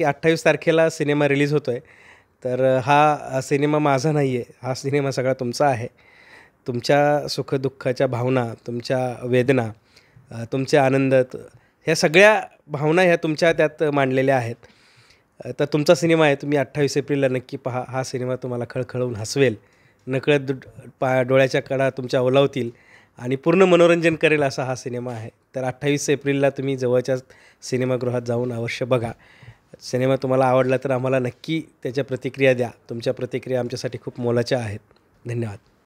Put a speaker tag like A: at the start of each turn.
A: की अठ्ठावीस तारखेला सिनेमा रिलीज होतो आहे तर हा सिनेमा माझा नाही आहे हा सिनेमा सगळा तुमचा आहे तुमच्या सुखदुःखाच्या भावना तुमच्या वेदना तुमचे आनंद ह्या सगळ्या भावना ह्या तुमच्या त्यात मांडलेल्या आहेत तर तुमचा सिनेमा आहे तुम्ही अठ्ठावीस एप्रिलला नक्की पहा हा सिनेमा तुम्हाला खळखळवून हसवेल नकळत पा डोळ्याच्या कडा तुमच्या ओलावतील आणि पूर्ण मनोरंजन करेल असा हा सिनेमा आहे तर अठ्ठावीस एप्रिलला तुम्ही जवळच्या सिनेमागृहात जाऊन अवश्य बघा सिनेमा तुम्हाला आवडला तर आम्हाला नक्की त्याच्या प्रतिक्रिया द्या तुमच्या प्रतिक्रिया आमच्यासाठी खूप मोलाच्या आहेत
B: धन्यवाद